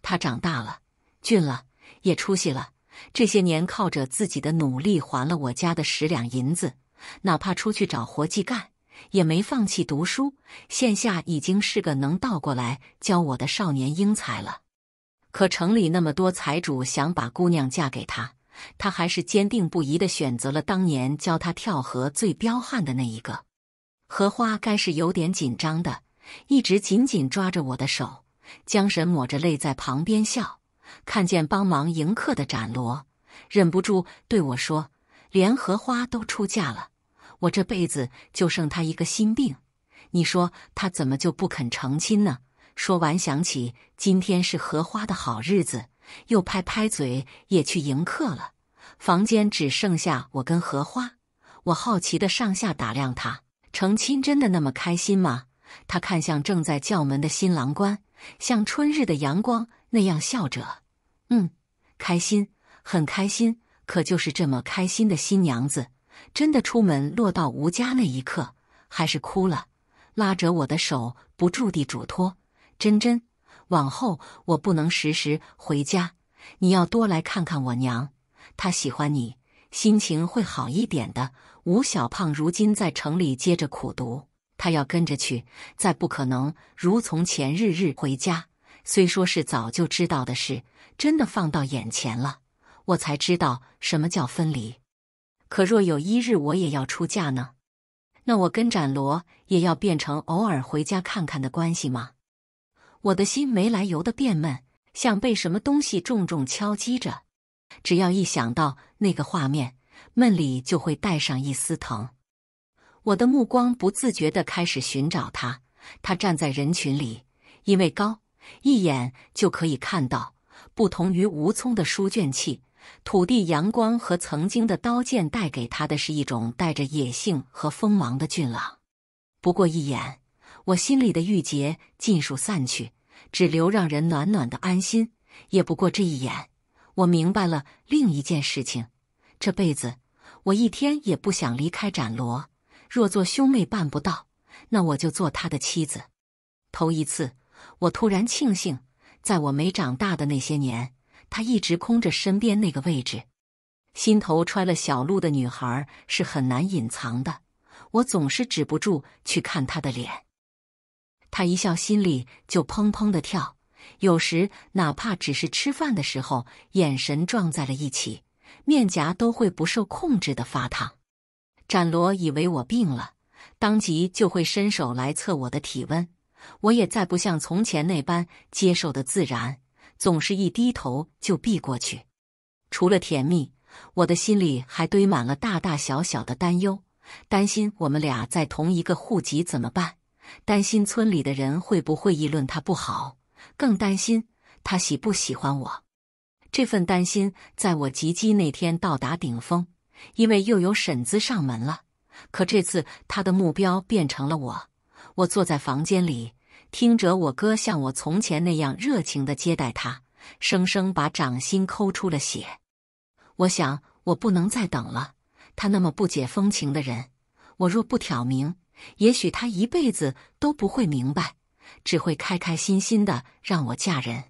他长大了，俊了，也出息了。这些年靠着自己的努力还了我家的十两银子，哪怕出去找活计干，也没放弃读书。现下已经是个能倒过来教我的少年英才了。可城里那么多财主想把姑娘嫁给他，他还是坚定不移的选择了当年教他跳河最彪悍的那一个。荷花该是有点紧张的，一直紧紧抓着我的手。江神抹着泪在旁边笑，看见帮忙迎客的展罗，忍不住对我说：“连荷花都出嫁了，我这辈子就剩他一个心病。你说他怎么就不肯成亲呢？”说完，想起今天是荷花的好日子，又拍拍嘴，也去迎客了。房间只剩下我跟荷花。我好奇的上下打量她，成亲真的那么开心吗？她看向正在叫门的新郎官，像春日的阳光那样笑着。嗯，开心，很开心。可就是这么开心的新娘子，真的出门落到吴家那一刻，还是哭了，拉着我的手不住地嘱托。真真，往后我不能时时回家，你要多来看看我娘。她喜欢你，心情会好一点的。吴小胖如今在城里接着苦读，他要跟着去，再不可能如从前日日回家。虽说是早就知道的事，真的放到眼前了，我才知道什么叫分离。可若有一日我也要出嫁呢，那我跟展罗也要变成偶尔回家看看的关系吗？我的心没来由的变闷，像被什么东西重重敲击着。只要一想到那个画面，闷里就会带上一丝疼。我的目光不自觉的开始寻找他，他站在人群里，因为高，一眼就可以看到。不同于吴聪的书卷气，土地、阳光和曾经的刀剑带给他的是一种带着野性和锋芒的俊朗。不过一眼。我心里的郁结尽数散去，只留让人暖暖的安心。也不过这一眼，我明白了另一件事情：这辈子我一天也不想离开斩罗。若做兄妹办不到，那我就做他的妻子。头一次，我突然庆幸，在我没长大的那些年，他一直空着身边那个位置。心头揣了小鹿的女孩是很难隐藏的，我总是止不住去看她的脸。他一笑，心里就砰砰的跳。有时哪怕只是吃饭的时候，眼神撞在了一起，面颊都会不受控制的发烫。展罗以为我病了，当即就会伸手来测我的体温。我也再不像从前那般接受的自然，总是一低头就避过去。除了甜蜜，我的心里还堆满了大大小小的担忧，担心我们俩在同一个户籍怎么办。担心村里的人会不会议论他不好，更担心他喜不喜欢我。这份担心在我及笄那天到达顶峰，因为又有婶子上门了。可这次他的目标变成了我。我坐在房间里，听着我哥像我从前那样热情地接待他，生生把掌心抠出了血。我想，我不能再等了。他那么不解风情的人，我若不挑明。也许他一辈子都不会明白，只会开开心心的让我嫁人。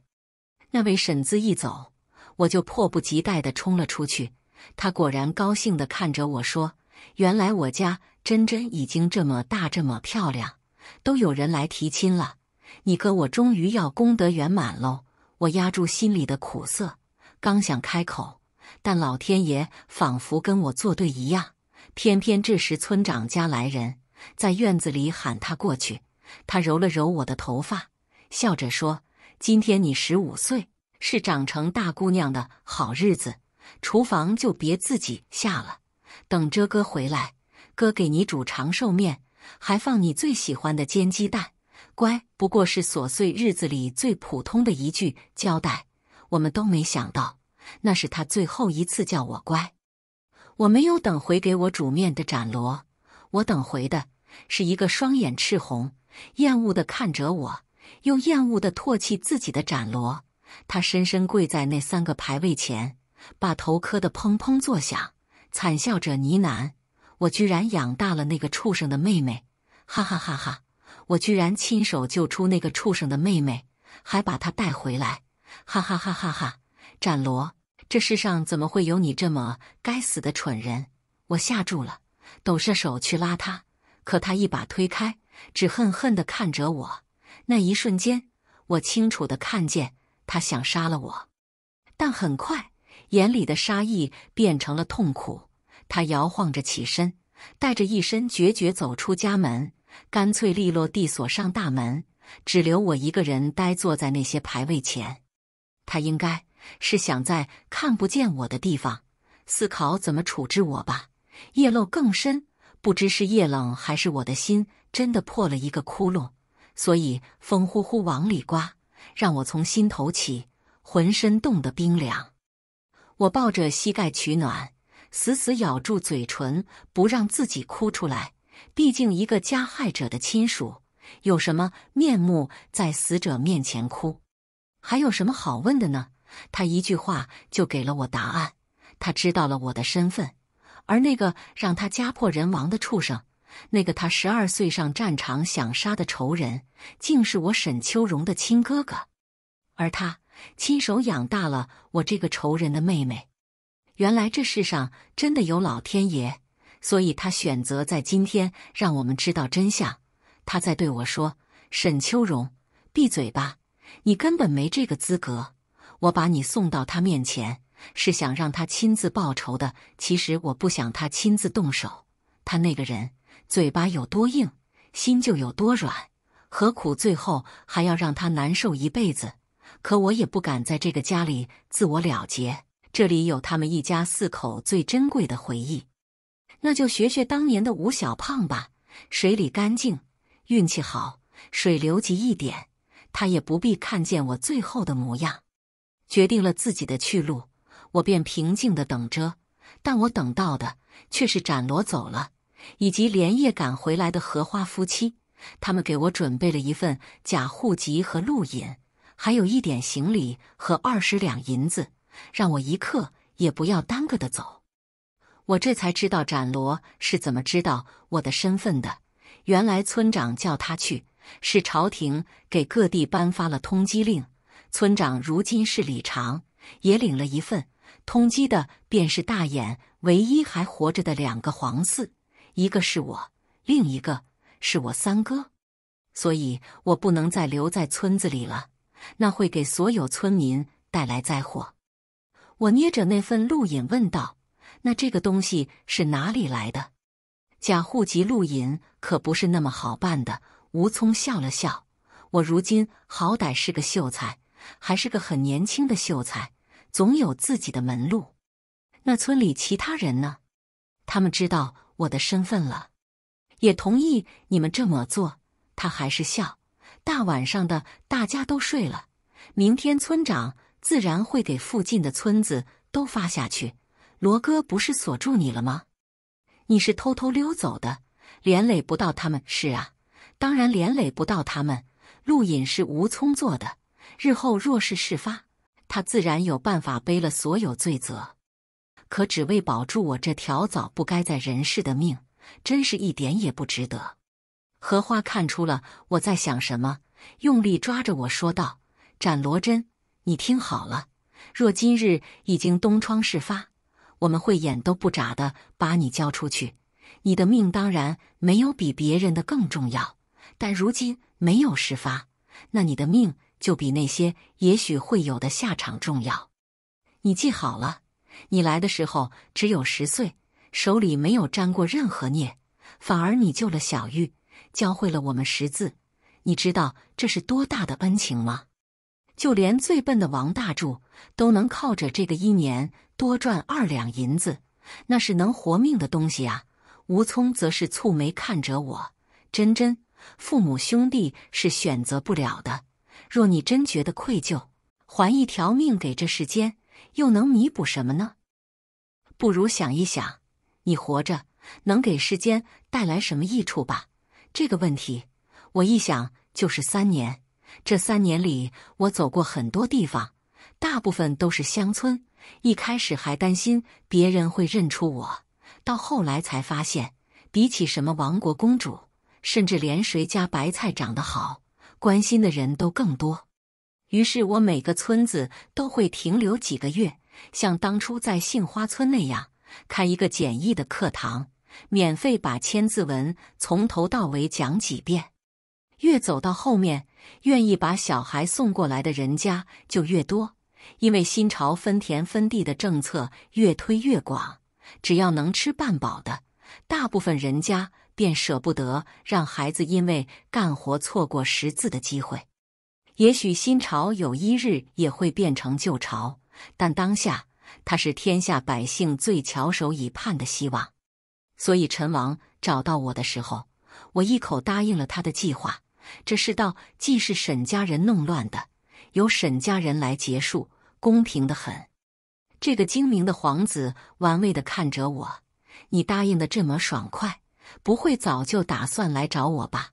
那位婶子一走，我就迫不及待的冲了出去。他果然高兴的看着我说：“原来我家珍珍已经这么大，这么漂亮，都有人来提亲了。你哥，我终于要功德圆满喽！”我压住心里的苦涩，刚想开口，但老天爷仿佛跟我作对一样，偏偏这时村长家来人。在院子里喊他过去，他揉了揉我的头发，笑着说：“今天你十五岁，是长成大姑娘的好日子。厨房就别自己下了，等哲哥回来，哥给你煮长寿面，还放你最喜欢的煎鸡蛋，乖。”不过是琐碎日子里最普通的一句交代，我们都没想到，那是他最后一次叫我乖。我没有等回给我煮面的展罗，我等回的。是一个双眼赤红，厌恶的看着我，又厌恶的唾弃自己的斩罗。他深深跪在那三个牌位前，把头磕得砰砰作响，惨笑着呢喃：“我居然养大了那个畜生的妹妹，哈哈哈哈我居然亲手救出那个畜生的妹妹，还把她带回来，哈哈哈哈哈！”斩罗，这世上怎么会有你这么该死的蠢人？我吓住了，抖着手去拉他。可他一把推开，只恨恨地看着我。那一瞬间，我清楚地看见他想杀了我，但很快眼里的杀意变成了痛苦。他摇晃着起身，带着一身决绝走出家门，干脆利落地锁上大门，只留我一个人呆坐在那些牌位前。他应该是想在看不见我的地方思考怎么处置我吧？夜漏更深。不知是夜冷，还是我的心真的破了一个窟窿，所以风呼呼往里刮，让我从心头起，浑身冻得冰凉。我抱着膝盖取暖，死死咬住嘴唇，不让自己哭出来。毕竟一个加害者的亲属，有什么面目在死者面前哭？还有什么好问的呢？他一句话就给了我答案。他知道了我的身份。而那个让他家破人亡的畜生，那个他十二岁上战场想杀的仇人，竟是我沈秋荣的亲哥哥，而他亲手养大了我这个仇人的妹妹。原来这世上真的有老天爷，所以他选择在今天让我们知道真相。他在对我说：“沈秋荣，闭嘴吧，你根本没这个资格。我把你送到他面前。”是想让他亲自报仇的。其实我不想他亲自动手，他那个人嘴巴有多硬，心就有多软，何苦最后还要让他难受一辈子？可我也不敢在这个家里自我了结，这里有他们一家四口最珍贵的回忆。那就学学当年的吴小胖吧，水里干净，运气好，水流急一点，他也不必看见我最后的模样，决定了自己的去路。我便平静的等着，但我等到的却是展罗走了，以及连夜赶回来的荷花夫妻。他们给我准备了一份假户籍和路引，还有一点行李和二十两银子，让我一刻也不要耽搁的走。我这才知道展罗是怎么知道我的身份的。原来村长叫他去，是朝廷给各地颁发了通缉令。村长如今是李长，也领了一份。通缉的便是大眼唯一还活着的两个皇嗣，一个是我，另一个是我三哥，所以我不能再留在村子里了，那会给所有村民带来灾祸。我捏着那份录影问道：“那这个东西是哪里来的？”假户籍录影可不是那么好办的。吴聪笑了笑：“我如今好歹是个秀才，还是个很年轻的秀才。”总有自己的门路，那村里其他人呢？他们知道我的身份了，也同意你们这么做。他还是笑。大晚上的，大家都睡了，明天村长自然会给附近的村子都发下去。罗哥不是锁住你了吗？你是偷偷溜走的，连累不到他们。是啊，当然连累不到他们。录隐是吴聪做的，日后若是事发。他自然有办法背了所有罪责，可只为保住我这条早不该在人世的命，真是一点也不值得。荷花看出了我在想什么，用力抓着我说道：“展罗针，你听好了，若今日已经东窗事发，我们会眼都不眨的把你交出去。你的命当然没有比别人的更重要，但如今没有事发，那你的命……”就比那些也许会有的下场重要。你记好了，你来的时候只有十岁，手里没有沾过任何孽，反而你救了小玉，教会了我们识字。你知道这是多大的恩情吗？就连最笨的王大柱都能靠着这个一年多赚二两银子，那是能活命的东西啊。吴聪则是蹙眉看着我，真真，父母兄弟是选择不了的。若你真觉得愧疚，还一条命给这世间，又能弥补什么呢？不如想一想，你活着能给世间带来什么益处吧。这个问题，我一想就是三年。这三年里，我走过很多地方，大部分都是乡村。一开始还担心别人会认出我，到后来才发现，比起什么王国公主，甚至连谁家白菜长得好。关心的人都更多，于是我每个村子都会停留几个月，像当初在杏花村那样，开一个简易的课堂，免费把《千字文》从头到尾讲几遍。越走到后面，愿意把小孩送过来的人家就越多，因为新潮分田分地的政策越推越广，只要能吃半饱的，大部分人家。便舍不得让孩子因为干活错过识字的机会。也许新朝有一日也会变成旧朝，但当下它是天下百姓最翘首以盼的希望。所以陈王找到我的时候，我一口答应了他的计划。这世道既是沈家人弄乱的，由沈家人来结束，公平的很。这个精明的皇子玩味的看着我，你答应的这么爽快。不会早就打算来找我吧？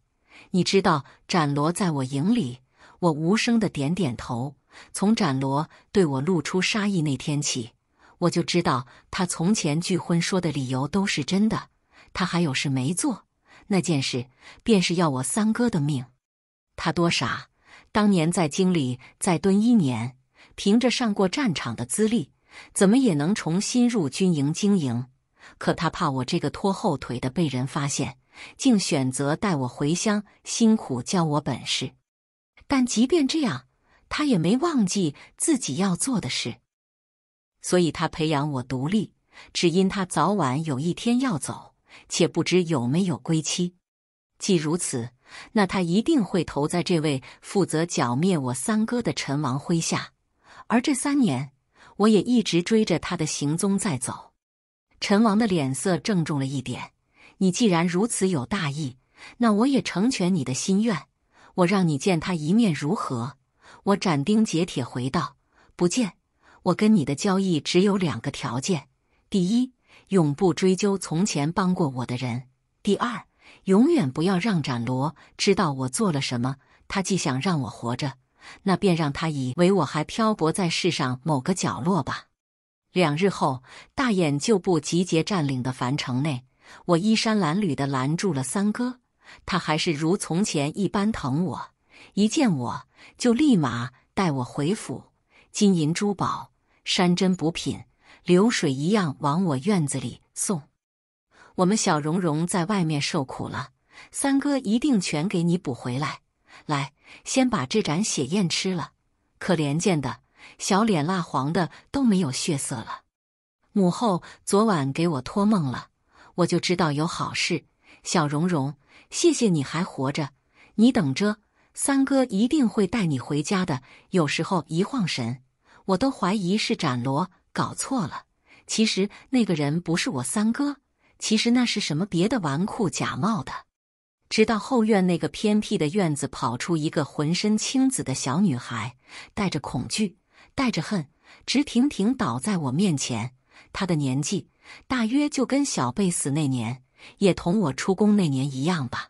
你知道斩罗在我营里。我无声的点点头。从斩罗对我露出杀意那天起，我就知道他从前拒婚说的理由都是真的。他还有事没做，那件事便是要我三哥的命。他多傻，当年在京里再蹲一年，凭着上过战场的资历，怎么也能重新入军营经营。可他怕我这个拖后腿的被人发现，竟选择带我回乡，辛苦教我本事。但即便这样，他也没忘记自己要做的事。所以，他培养我独立，只因他早晚有一天要走，且不知有没有归期。既如此，那他一定会投在这位负责剿灭我三哥的陈王麾下。而这三年，我也一直追着他的行踪在走。陈王的脸色郑重了一点。你既然如此有大义，那我也成全你的心愿。我让你见他一面如何？我斩钉截铁回道：不见。我跟你的交易只有两个条件：第一，永不追究从前帮过我的人；第二，永远不要让斩罗知道我做了什么。他既想让我活着，那便让他以为我还漂泊在世上某个角落吧。两日后，大眼旧部集结占领的樊城内，我衣衫褴褛的拦住了三哥。他还是如从前一般疼我，一见我就立马带我回府，金银珠宝、山珍补品，流水一样往我院子里送。我们小荣荣在外面受苦了，三哥一定全给你补回来。来，先把这盏血燕吃了，可怜见的。小脸蜡黄的都没有血色了。母后昨晚给我托梦了，我就知道有好事。小蓉蓉，谢谢你还活着。你等着，三哥一定会带你回家的。有时候一晃神，我都怀疑是展罗搞错了。其实那个人不是我三哥，其实那是什么别的纨绔假冒的。直到后院那个偏僻的院子跑出一个浑身青紫的小女孩，带着恐惧。带着恨，直挺挺倒在我面前。他的年纪大约就跟小贝死那年，也同我出宫那年一样吧。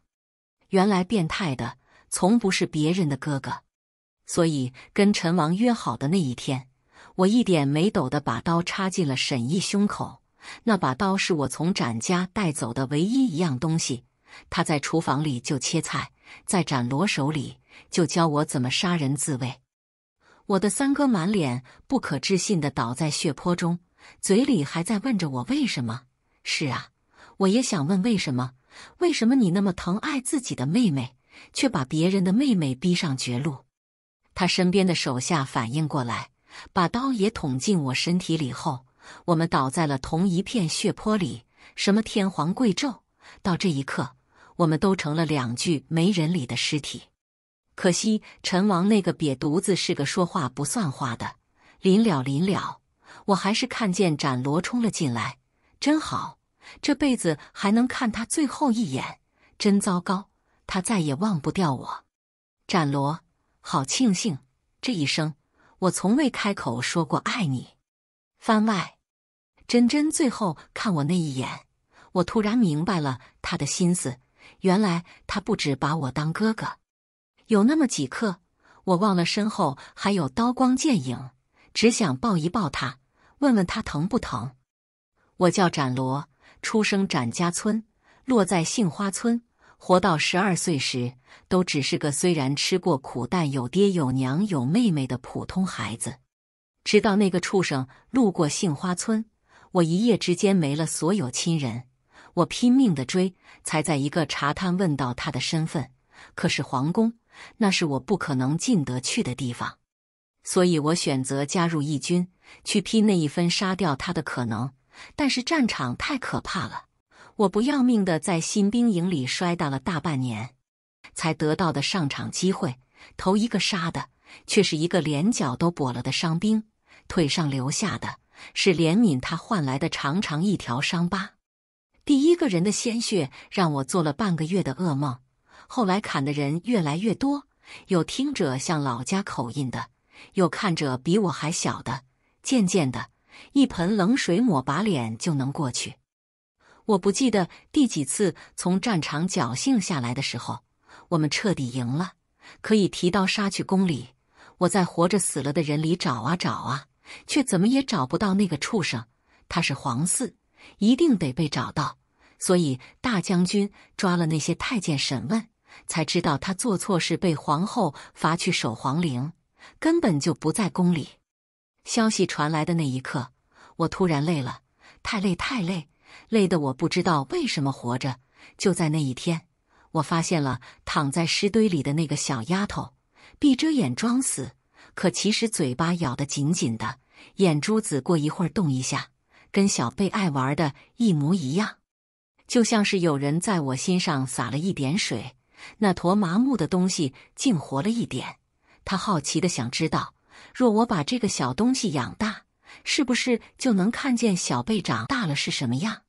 原来变态的，从不是别人的哥哥。所以跟陈王约好的那一天，我一点没抖的把刀插进了沈毅胸口。那把刀是我从展家带走的唯一一样东西。他在厨房里就切菜，在展罗手里就教我怎么杀人自卫。我的三哥满脸不可置信地倒在血泊中，嘴里还在问着我：“为什么？”是啊，我也想问为什么？为什么你那么疼爱自己的妹妹，却把别人的妹妹逼上绝路？他身边的手下反应过来，把刀也捅进我身体里后，我们倒在了同一片血泊里。什么天皇贵胄，到这一刻，我们都成了两具没人理的尸体。可惜陈王那个瘪犊子是个说话不算话的。临了临了，我还是看见展罗冲了进来，真好，这辈子还能看他最后一眼，真糟糕，他再也忘不掉我。展罗，好庆幸这一生我从未开口说过爱你。番外，真真最后看我那一眼，我突然明白了他的心思，原来他不止把我当哥哥。有那么几刻，我忘了身后还有刀光剑影，只想抱一抱他，问问他疼不疼。我叫展罗，出生展家村，落在杏花村，活到十二岁时，都只是个虽然吃过苦，但有爹有娘有妹妹的普通孩子。直到那个畜生路过杏花村，我一夜之间没了所有亲人。我拼命的追，才在一个茶摊问到他的身份，可是皇宫。那是我不可能进得去的地方，所以我选择加入义军，去拼那一分杀掉他的可能。但是战场太可怕了，我不要命的在新兵营里摔打了大半年，才得到的上场机会。头一个杀的却是一个连脚都跛了的伤兵，腿上留下的是怜悯他换来的长长一条伤疤。第一个人的鲜血让我做了半个月的噩梦。后来砍的人越来越多，有听者像老家口音的，有看着比我还小的。渐渐的，一盆冷水抹把脸就能过去。我不记得第几次从战场侥幸下来的时候，我们彻底赢了，可以提刀杀去宫里。我在活着死了的人里找啊找啊，却怎么也找不到那个畜生。他是皇嗣，一定得被找到。所以大将军抓了那些太监审问。才知道他做错事被皇后罚去守皇陵，根本就不在宫里。消息传来的那一刻，我突然累了，太累，太累，累得我不知道为什么活着。就在那一天，我发现了躺在尸堆里的那个小丫头，闭着眼装死，可其实嘴巴咬得紧紧的，眼珠子过一会儿动一下，跟小贝爱玩的一模一样，就像是有人在我心上撒了一点水。那坨麻木的东西竟活了一点，他好奇的想知道，若我把这个小东西养大，是不是就能看见小贝长大了是什么样？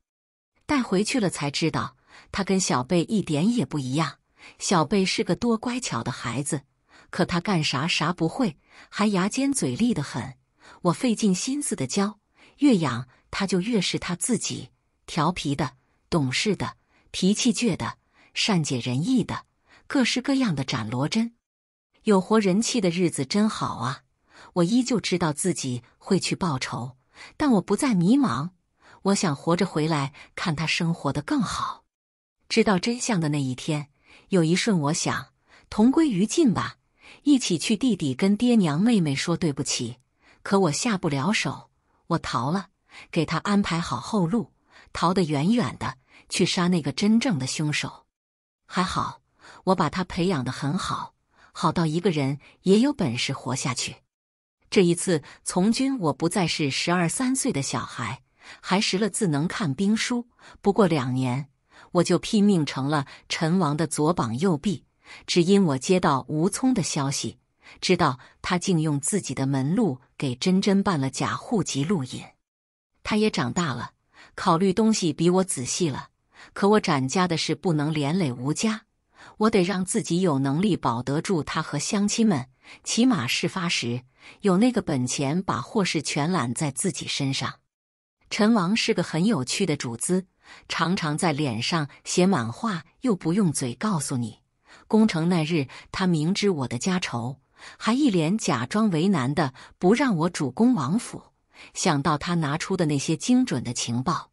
带回去了才知道，他跟小贝一点也不一样。小贝是个多乖巧的孩子，可他干啥啥不会，还牙尖嘴利的很。我费尽心思的教，越养他就越是他自己，调皮的、懂事的、脾气倔的。善解人意的，各式各样的斩罗针，有活人气的日子真好啊！我依旧知道自己会去报仇，但我不再迷茫。我想活着回来，看他生活的更好。知道真相的那一天，有一瞬我想同归于尽吧，一起去弟弟跟爹娘、妹妹说对不起。可我下不了手，我逃了，给他安排好后路，逃得远远的，去杀那个真正的凶手。还好，我把他培养的很好，好到一个人也有本事活下去。这一次从军，我不再是十二三岁的小孩，还识了字，能看兵书。不过两年，我就拼命成了陈王的左膀右臂，只因我接到吴聪的消息，知道他竟用自己的门路给真真办了假户籍录音。他也长大了，考虑东西比我仔细了。可我展家的事不能连累吴家，我得让自己有能力保得住他和乡亲们。起码事发时有那个本钱把祸事全揽在自己身上。陈王是个很有趣的主子，常常在脸上写满话，又不用嘴告诉你。攻城那日，他明知我的家仇，还一脸假装为难的不让我主攻王府。想到他拿出的那些精准的情报，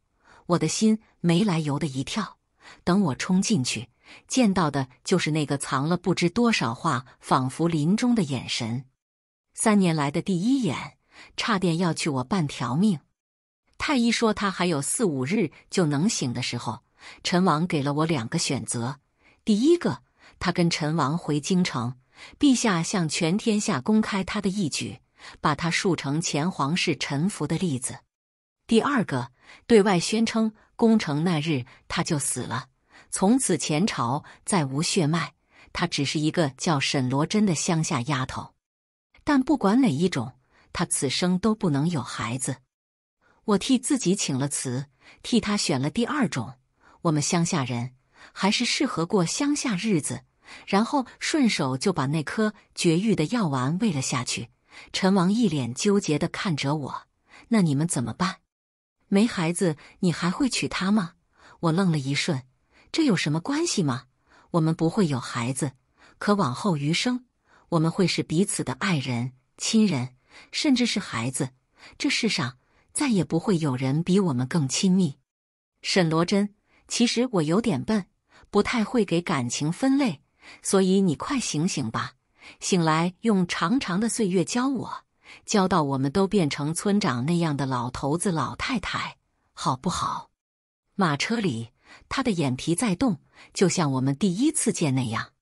我的心。没来由的一跳，等我冲进去，见到的就是那个藏了不知多少话、仿佛临终的眼神。三年来的第一眼，差点要去我半条命。太医说他还有四五日就能醒的时候，陈王给了我两个选择：第一个，他跟陈王回京城，陛下向全天下公开他的义举，把他树成前皇室臣服的例子；第二个。对外宣称攻城那日他就死了，从此前朝再无血脉。他只是一个叫沈罗真的乡下丫头。但不管哪一种，他此生都不能有孩子。我替自己请了辞，替他选了第二种。我们乡下人还是适合过乡下日子。然后顺手就把那颗绝育的药丸喂了下去。陈王一脸纠结地看着我，那你们怎么办？没孩子，你还会娶她吗？我愣了一瞬，这有什么关系吗？我们不会有孩子，可往后余生，我们会是彼此的爱人、亲人，甚至是孩子。这世上再也不会有人比我们更亲密。沈罗真，其实我有点笨，不太会给感情分类，所以你快醒醒吧，醒来用长长的岁月教我。教到我们都变成村长那样的老头子老太太，好不好？马车里，他的眼皮在动，就像我们第一次见那样。